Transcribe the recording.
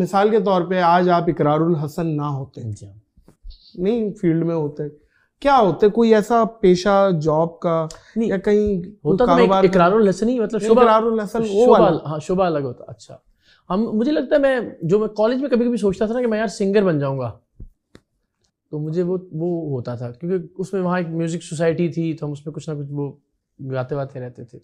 मिसाल के तौर पे आज आप इकरारुल हसन ना होते हाँ। नहीं फील्ड में होते क्या होते कोई ऐसा पेशा जॉब का नहीं या कहीं होता तो कारोबार इकरारुल हसन ही मतलब इकरारुल हसन वो वाला हाँ शोभा अलग होता अच्छा हम मुझे लगता है मैं जो मैं कॉलेज में कभी कभी सोचता था ना कि मैं यार सिंगर बन जाऊंगा तो मुझे वो वो होता था क्योंकि उसमें वहाँ एक म्यूज़िक सोसाइटी थी तो हम उसमें कुछ ना कुछ वो गाते वाते रहते थे तो